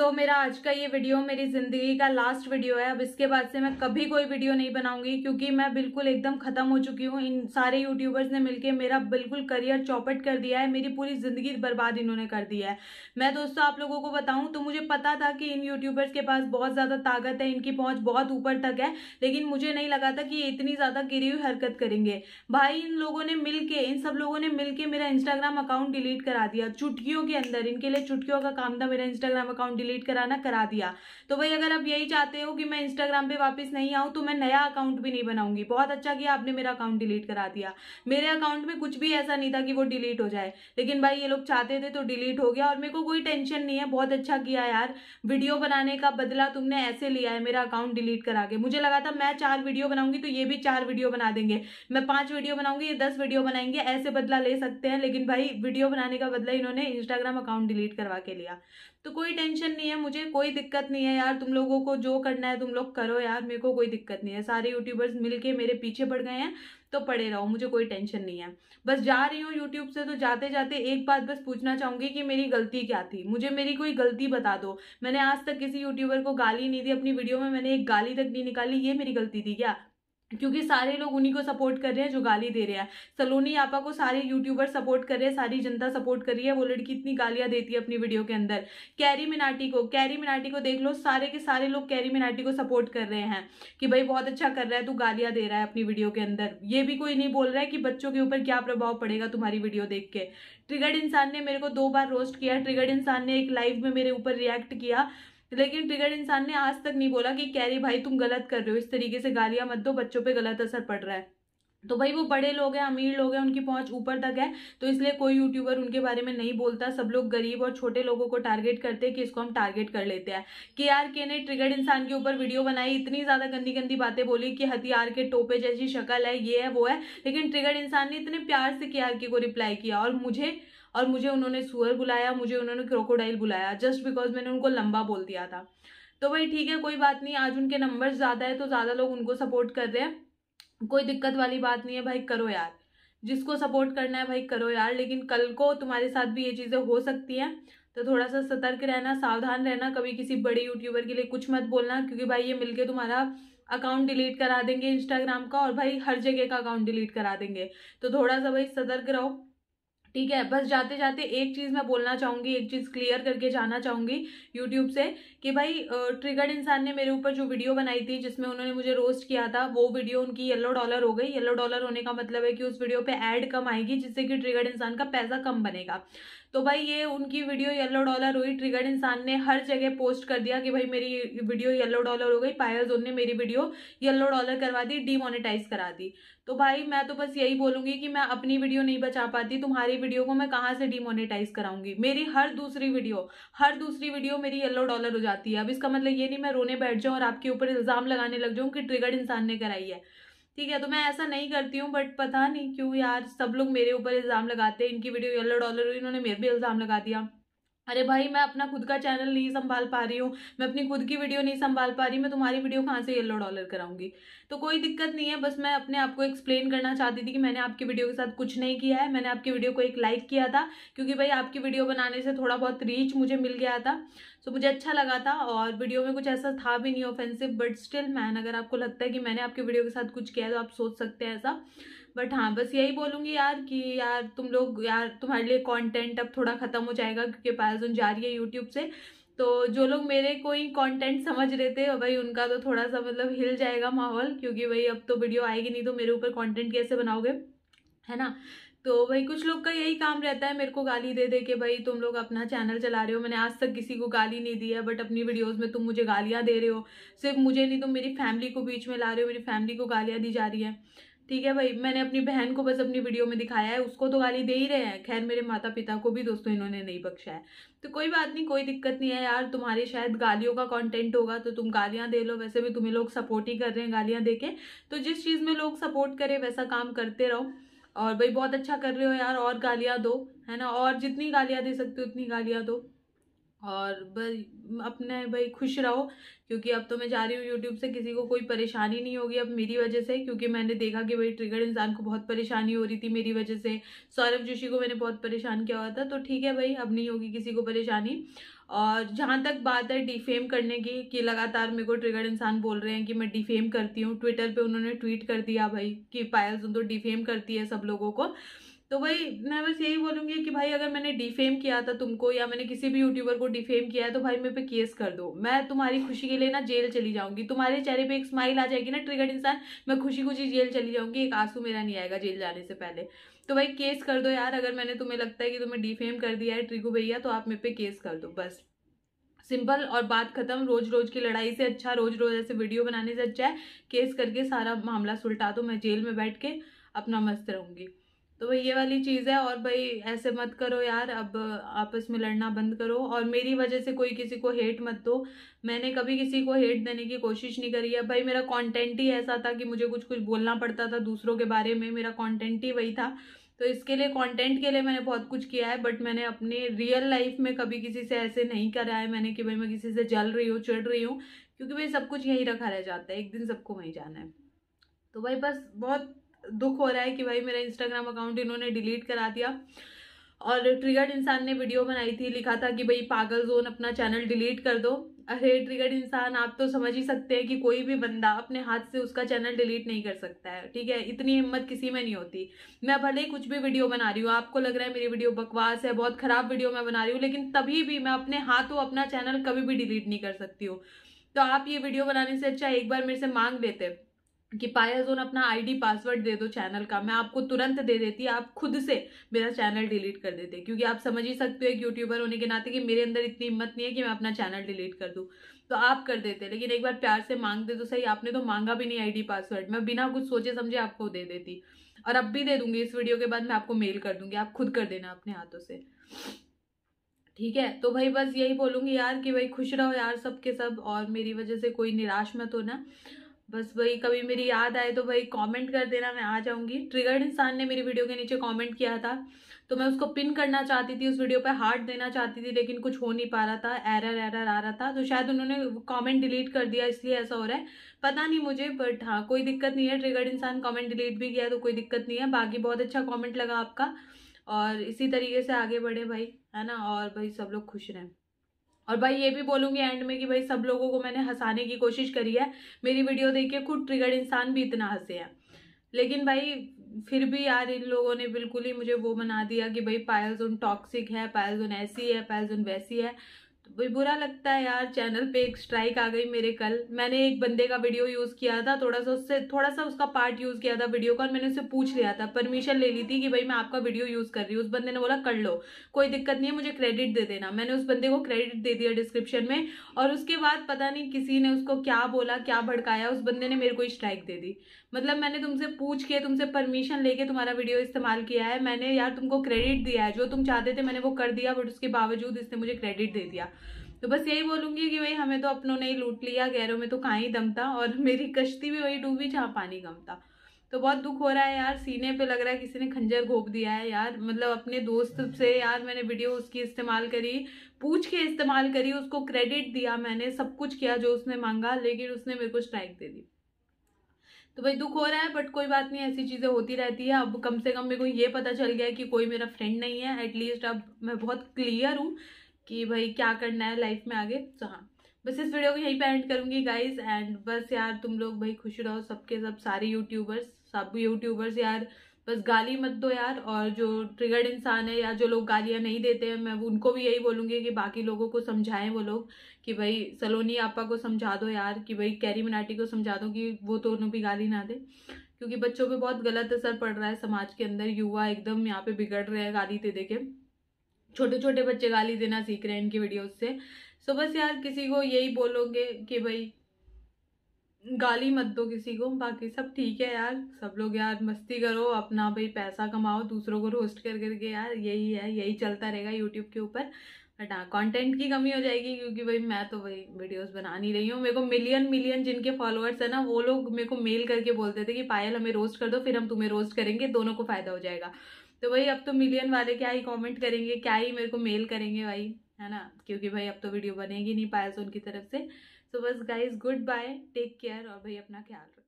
तो मेरा आज का ये वीडियो मेरी ज़िंदगी का लास्ट वीडियो है अब इसके बाद से मैं कभी कोई वीडियो नहीं बनाऊंगी क्योंकि मैं बिल्कुल एकदम ख़त्म हो चुकी हूँ इन सारे यूट्यूबर्स ने मिलके मेरा बिल्कुल करियर चौपट कर दिया है मेरी पूरी ज़िंदगी बर्बाद इन्होंने कर दिया है मैं दोस्तों आप लोगों को बताऊँ तो मुझे पता था कि इन यूट्यूबर्स के पास बहुत ज़्यादा ताकत है इनकी पहुँच बहुत ऊपर तक है लेकिन मुझे नहीं लगा था कि ये इतनी ज़्यादा गिरी हुई हरकत करेंगे भाई इन लोगों ने मिल इन सब लोगों ने मिल मेरा इंस्टाग्राम अकाउंट डिलीट करा दिया चुटकियों के अंदर इनके लिए चुटकियों का काम था मेरा इंस्टाग्राम अकाउंट डिलीट डिलीट कराना करा दिया तो भाई अगर आप यही चाहते हो कि मैं इंस्टाग्राम पे वापस नहीं आऊं तो मैं नया अकाउंट भी नहीं बनाऊंगी बहुत अच्छा किया आपने मेरा अकाउंट डिलीट करा दिया मेरे अकाउंट में कुछ भी ऐसा नहीं था कि वो डिलीट हो जाए लेकिन भाई ये लोग चाहते थे तो डिलीट हो गया और मेरे को कोई टेंशन नहीं है बहुत अच्छा किया यार वीडियो बनाने का बदला तुमने ऐसे लिया है मेरा अकाउंट डिलीट करा के मुझे लगा था मैं चार वीडियो बनाऊंगी तो ये भी चार वीडियो बना देंगे मैं पांच वीडियो बनाऊंगी ये दस वीडियो बनाएंगे ऐसे बदला ले सकते हैं लेकिन भाई वीडियो बनाने का बदला इन्होंने इंस्टाग्राम अकाउंट डिलीट करवा के लिया तो कोई टेंशन टेंशन नहीं है मुझे कोई दिक्कत नहीं है यार तुम लोगों को जो करना है तुम लोग करो यार मेरे को कोई दिक्कत नहीं है सारे यूट्यूबर्स मिलके मेरे पीछे पड़ गए हैं तो पड़े रहो मुझे कोई टेंशन नहीं है बस जा रही हूँ यूट्यूब से तो जाते जाते एक बात बस पूछना चाहूँगी कि मेरी गलती क्या थी मुझे मेरी कोई गलती बता दो मैंने आज तक किसी यूट्यूबर को गाली नहीं दी अपनी वीडियो में मैंने एक गाली तक नहीं निकाली ये मेरी गलती थी क्या क्योंकि सारे लोग उन्हीं को सपोर्ट कर रहे हैं जो गाली दे रहे हैं सलोनी आपा को सारे यूट्यूबर सपोर्ट कर रहे हैं सारी जनता सपोर्ट कर रही है वो लड़की इतनी गालियां देती है अपनी वीडियो के अंदर कैरी मिनाटी को कैरी मिनाटी को देख लो सारे के सारे लोग कैरी मिनाटी को सपोर्ट कर रहे हैं कि भाई बहुत अच्छा कर रहा है तू गालियां दे रहा है अपनी वीडियो के अंदर ये भी कोई नहीं बोल रहा है कि बच्चों के ऊपर क्या प्रभाव पड़ेगा तुम्हारी वीडियो देख के ट्रिगर्ड इंसान ने मेरे को दो बार रोस्ट किया ट्रिगर्ड इंसान ने एक लाइव में मेरे ऊपर रिएक्ट किया लेकिन ट्रिगर्ड इंसान ने आज तक नहीं बोला कि कैरी भाई तुम गलत कर रहे हो इस तरीके से गालियां मत दो बच्चों पे गलत असर पड़ रहा है तो भाई वो बड़े लोग हैं अमीर लोग हैं उनकी पहुंच ऊपर तक है तो इसलिए कोई यूट्यूबर उनके बारे में नहीं बोलता सब लोग गरीब और छोटे लोगों को टारगेट करते हैं कि इसको हम टारगेट कर लेते हैं के आर के ने ट्रिगर्ड इंसान के ऊपर वीडियो बनाई इतनी ज़्यादा गंदी गंदी बातें बोली कि हथियार के टोपे जैसी शक्ल है ये है वो है लेकिन ट्रिगर्ड इंसान ने इतने प्यार से के आर के को रिप्लाई किया और मुझे और मुझे उन्होंने सुअर बुलाया मुझे उन्होंने क्रोकोडाइल बुलाया जस्ट बिकॉज मैंने उनको लंबा बोल दिया था तो भाई ठीक है कोई बात नहीं आज उनके नंबर ज़्यादा है तो ज़्यादा लोग उनको सपोर्ट कर रहे हैं कोई दिक्कत वाली बात नहीं है भाई करो यार जिसको सपोर्ट करना है भाई करो यार लेकिन कल को तुम्हारे साथ भी ये चीज़ें हो सकती हैं तो थोड़ा सा सतर्क रहना सावधान रहना कभी किसी बड़े यूट्यूबर के लिए कुछ मत बोलना क्योंकि भाई ये मिलके तुम्हारा अकाउंट डिलीट करा देंगे इंस्टाग्राम का और भाई हर जगह का अकाउंट डिलीट करा देंगे तो थोड़ा सा भाई सतर्क रहो ठीक है बस जाते जाते एक चीज़ मैं बोलना चाहूँगी एक चीज़ क्लियर करके जाना चाहूँगी यूट्यूब से कि भाई ट्रिगर्ड इंसान ने मेरे ऊपर जो वीडियो बनाई थी जिसमें उन्होंने मुझे रोस्ट किया था वो वीडियो उनकी येलो डॉलर हो गई येलो डॉलर होने का मतलब है कि उस वीडियो पे ऐड कम आएगी जिससे कि ट्रिगर्ड इंसान का पैसा कम बनेगा तो भाई ये उनकी वीडियो येलो डॉलर हुई ट्रिगर्ड इंसान ने हर जगह पोस्ट कर दिया कि भाई मेरी वीडियो येलो डॉलर हो गई पायल जोन ने मेरी वीडियो येलो डॉलर करवा दी डीमोनेटाइज करा दी तो भाई मैं तो बस यही बोलूंगी कि मैं अपनी वीडियो नहीं बचा पाती तुम्हारी वीडियो को मैं कहाँ से डीमोनेटाइज कराऊंगी मेरी हर दूसरी वीडियो हर दूसरी वीडियो मेरी येलो डॉलर हो जाती है अब इसका मतलब ये नहीं मैं रोने बैठ जाऊँ और आपके ऊपर इल्ज़ाम लगाने लग जाऊँ कि ट्रिगर्ड इंसान ने कराई है ठीक है तो मैं ऐसा नहीं करती हूँ बट पता नहीं क्यों यार सब लोग मेरे ऊपर इल्ज़ाम लगाते हैं इनकी वीडियो येलो डॉलर हुई इन्होंने मेरे भी इल्ज़ाम लगा दिया अरे भाई मैं अपना खुद का चैनल नहीं संभाल पा रही हूँ मैं अपनी खुद की वीडियो नहीं संभाल पा रही मैं तुम्हारी वीडियो कहाँ से येलो डॉलर कराऊंगी तो कोई दिक्कत नहीं है बस मैं अपने आप को एक्सप्लेन करना चाहती थी कि मैंने आपकी वीडियो के साथ कुछ नहीं किया है मैंने आपकी वीडियो को एक लाइक किया था क्योंकि भाई आपकी वीडियो बनाने से थोड़ा बहुत रीच मुझे मिल गया था सो मुझे अच्छा लगा था और वीडियो में कुछ ऐसा था भी नहीं ऑफेंसिव बट स्टिल मैन अगर आपको लगता है कि मैंने आपकी वीडियो के साथ कुछ किया है तो आप सोच सकते हैं ऐसा बट हाँ बस यही बोलूँगी यार कि यार तुम लोग यार तुम्हारे लिए कंटेंट अब थोड़ा ख़त्म हो जाएगा क्योंकि पैराजोन जा रही है यूट्यूब से तो जो लोग मेरे कोई कंटेंट समझ रहे थे भाई उनका तो थोड़ा सा मतलब हिल जाएगा माहौल क्योंकि भाई अब तो वीडियो आएगी नहीं तो मेरे ऊपर कंटेंट कैसे बनाओगे है ना तो भाई कुछ लोग का यही काम रहता है मेरे को गाली दे दे के भाई तुम लोग अपना चैनल चला रहे हो मैंने आज तक किसी को गाली नहीं दी है बट अपनी वीडियोस में तुम मुझे गालियाँ दे रहे हो सिर्फ मुझे नहीं तुम मेरी फैमिली को बीच में ला रहे हो मेरी फैमिली को गालियाँ दी जा रही है ठीक है भाई मैंने अपनी बहन को बस अपनी वीडियो में दिखाया है उसको तो गाली दे ही रहे हैं खैर मेरे माता पिता को भी दोस्तों इन्होंने नहीं बख्शा है तो कोई बात नहीं कोई दिक्कत नहीं है यार तुम्हारे शायद गालियों का कंटेंट होगा तो तुम गालियां दे लो वैसे भी तुम्हें लोग सपोर्ट ही कर रहे हैं गालियां दे के तो जिस चीज़ में लोग सपोर्ट करें वैसा काम करते रहो और भाई बहुत अच्छा कर रहे हो यार और गालियाँ दो है ना और जितनी गालियाँ दे सकते हो उतनी गालियाँ दो और बस अपने भाई खुश रहो क्योंकि अब तो मैं जा रही हूँ यूट्यूब से किसी को कोई परेशानी नहीं होगी अब मेरी वजह से क्योंकि मैंने देखा कि भाई ट्रिगर इंसान को बहुत परेशानी हो रही थी मेरी वजह से सौरभ जोशी को मैंने बहुत परेशान किया हुआ था तो ठीक है भाई अब नहीं होगी किसी को परेशानी और जहाँ तक बात है डिफेम करने की कि लगातार मेरे को ट्रिगर इंसान बोल रहे हैं कि मैं डिफेम करती हूँ ट्विटर पर उन्होंने ट्वीट कर दिया भाई कि पायल सुन तो डिफेम करती है सब लोगों को तो भाई मैं बस यही बोलूँगी कि भाई अगर मैंने डिफेम किया था तुमको या मैंने किसी भी यूट्यूबर को डिफेम किया है तो भाई मेरे पे केस कर दो मैं तुम्हारी खुशी के लिए ना जेल चली जाऊँगी तुम्हारे चेहरे पे एक स्माइल आ जाएगी ना ट्रिगर्ड इंसान मैं खुशी खुशी जेल चली जाऊँगी एक आंसू मेरा नहीं आएगा जेल जाने से पहले तो भाई केस कर दो यार अगर मैंने तुम्हें लगता है कि तुम्हें डिफेम कर दिया है ट्रिगू भैया तो आप मेरे पे केस कर दो बस सिंपल और बात खत्म रोज रोज की लड़ाई से अच्छा रोज रोज ऐसे वीडियो बनाने से अच्छा है केस करके सारा मामला सुलटा दो मैं जेल में बैठ के अपना मस्त रहूँगी तो भाई ये वाली चीज़ है और भाई ऐसे मत करो यार अब आपस में लड़ना बंद करो और मेरी वजह से कोई किसी को हेट मत दो मैंने कभी किसी को हेट देने की कोशिश नहीं करी है भाई मेरा कंटेंट ही ऐसा था कि मुझे कुछ कुछ बोलना पड़ता था दूसरों के बारे में मेरा कंटेंट ही वही था तो इसके लिए कंटेंट के लिए मैंने बहुत कुछ किया है बट मैंने अपने रियल लाइफ में कभी किसी से ऐसे नहीं करा है मैंने कि भाई मैं किसी से जल रही हूँ चिड़ रही हूँ क्योंकि भाई सब कुछ यहीं रखा रह जाता है एक दिन सबको वहीं जाना है तो भाई बस बहुत दुख हो रहा है कि भाई मेरा इंस्टाग्राम अकाउंट इन्होंने डिलीट करा दिया और ट्रिगर्ड इंसान ने वीडियो बनाई थी लिखा था कि भाई पागल जोन अपना चैनल डिलीट कर दो अरे ट्रिगर्ड इंसान आप तो समझ ही सकते हैं कि कोई भी बंदा अपने हाथ से उसका चैनल डिलीट नहीं कर सकता है ठीक है इतनी हिम्मत किसी में नहीं होती मैं भले ही कुछ भी वीडियो बना रही हूँ आपको लग रहा है मेरी वीडियो बकवास है बहुत ख़राब वीडियो मैं बना रही हूँ लेकिन तभी भी मैं अपने हाथों अपना चैनल कभी भी डिलीट नहीं कर सकती हूँ तो आप ये वीडियो बनाने से अच्छा एक बार मेरे से मांग लेते कि जोन अपना आईडी पासवर्ड दे दो चैनल का मैं आपको तुरंत दे देती आप खुद से मेरा चैनल डिलीट कर देते क्योंकि आप समझ ही सकते हो एक यूट्यूबर होने के नाते कि मेरे अंदर इतनी हिम्मत नहीं है कि मैं अपना चैनल डिलीट कर दूँ तो आप कर देते लेकिन एक बार प्यार से मांग दे तो सही आपने तो मांगा भी नहीं आई पासवर्ड मैं बिना कुछ सोचे समझे आपको दे देती और अब भी दे दूंगी इस वीडियो के बाद मैं आपको मेल कर दूंगी आप खुद कर देना अपने हाथों से ठीक है तो भाई बस यही बोलूंगी यार कि भाई खुश रहो यार सबके सब और मेरी वजह से कोई निराश मत होना बस वही कभी मेरी याद आए तो भाई कमेंट कर देना मैं आ जाऊंगी ट्रिगर्ड इंसान ने मेरी वीडियो के नीचे कमेंट किया था तो मैं उसको पिन करना चाहती थी उस वीडियो पर हार्ट देना चाहती थी लेकिन कुछ हो नहीं पा रहा था एरर एरर आ रहा था तो शायद उन्होंने कमेंट डिलीट कर दिया इसलिए ऐसा हो रहा है पता नहीं मुझे बट हाँ कोई दिक्कत नहीं है ट्रिगर्ड इंसान कॉमेंट डिलीट भी किया तो कोई दिक्कत नहीं है बाकी बहुत अच्छा कॉमेंट लगा आपका और इसी तरीके से आगे बढ़े भाई है ना और भाई सब लोग खुश रहें और भाई ये भी बोलूँगी एंड में कि भाई सब लोगों को मैंने हंसाने की कोशिश करी है मेरी वीडियो देख के खुद ट्रिगर्ड इंसान भी इतना हंसे हैं लेकिन भाई फिर भी यार इन लोगों ने बिल्कुल ही मुझे वो बना दिया कि भाई जोन टॉक्सिक है जोन ऐसी है पायल जोन वैसी है बुरा लगता है यार चैनल पे एक स्ट्राइक आ गई मेरे कल मैंने एक बंदे का वीडियो यूज़ किया था थोड़ा सा उससे थोड़ा सा उसका पार्ट यूज़ किया था वीडियो का और मैंने उससे पूछ लिया था परमिशन ले ली थी कि भाई मैं आपका वीडियो यूज़ कर रही हूँ उस बंदे ने बोला कर लो कोई दिक्कत नहीं है मुझे क्रेडिट दे देना मैंने उस बंदे को क्रेडिट दे दिया डिस्क्रिप्शन में और उसके बाद पता नहीं किसी ने उसको क्या बोला क्या भड़काया उस बंदे ने मेरे को स्ट्राइक दे दी मतलब मैंने तुमसे पूछ के तुमसे परमिशन लेके तुम्हारा वीडियो इस्तेमाल किया है मैंने यार तुमको क्रेडिट दिया है जो तुम चाहते थे मैंने वो कर दिया बट उसके बावजूद इसने मुझे क्रेडिट दे दिया तो बस यही बोलूंगी कि भाई हमें तो अपनों ने ही लूट लिया गैरों में तो कहाँ ही दम था और मेरी कश्ती भी वही डूबी जहाँ पानी कम था तो बहुत दुख हो रहा है यार सीने पे लग रहा है किसी ने खंजर घोप दिया है यार मतलब अपने दोस्त से यार मैंने वीडियो उसकी इस्तेमाल करी पूछ के इस्तेमाल करी उसको क्रेडिट दिया मैंने सब कुछ किया जो उसने मांगा लेकिन उसने मेरे को स्ट्राइक दे दी तो भाई दुख हो रहा है बट कोई बात नहीं ऐसी चीज़ें होती रहती है अब कम से कम मेरे को ये पता चल गया कि कोई मेरा फ्रेंड नहीं है एटलीस्ट अब मैं बहुत क्लियर हूँ कि भाई क्या करना है लाइफ में आगे तो हाँ बस इस वीडियो को यहीं पर एंड करूँगी गाइज एंड बस यार तुम लोग भाई खुश रहो सबके सब सारे यूट्यूबर्स सब यूट्यूबर्स यार बस गाली मत दो यार और जो ट्रिगर्ड इंसान है या जो लोग गालियाँ नहीं देते हैं मैं उनको भी यही बोलूँगी कि बाकी लोगों को समझाएं वो लोग कि भाई सलोनी आपा को समझा दो यार कि भाई कैरी मनाटी को समझा दो कि वो तो उन्होंने भी गाली ना दे क्योंकि बच्चों पे बहुत गलत असर पड़ रहा है समाज के अंदर युवा एकदम यहाँ पे बिगड़ रहे हैं गाली दे दे के छोटे छोटे बच्चे गाली देना सीख रहे हैं इनकी वीडियोस से सो बस यार किसी को यही बोलोगे कि भाई गाली मत दो किसी को बाकी सब ठीक है यार सब लोग यार मस्ती करो अपना भाई पैसा कमाओ दूसरों को रोस्ट कर करके यार यही है यही चलता रहेगा यूट्यूब के ऊपर बट हाँ कॉन्टेंट की कमी हो जाएगी क्योंकि भाई मैं तो भाई वीडियोस बना नहीं रही हूँ मेरे को मिलियन मिलियन जिनके फॉलोअर्स है ना वो लोग मेरे को मेल करके बोलते थे कि पायल हमें रोस्ट कर दो फिर हम तुम्हें रोस्ट करेंगे दोनों को फ़ायदा हो जाएगा तो भाई अब तो मिलियन वाले क्या ही कमेंट करेंगे क्या ही मेरे को मेल करेंगे भाई है ना क्योंकि भाई अब तो वीडियो बनेगी नहीं सो उनकी तरफ से सो बस guys goodbye take care और भाई अपना ख्याल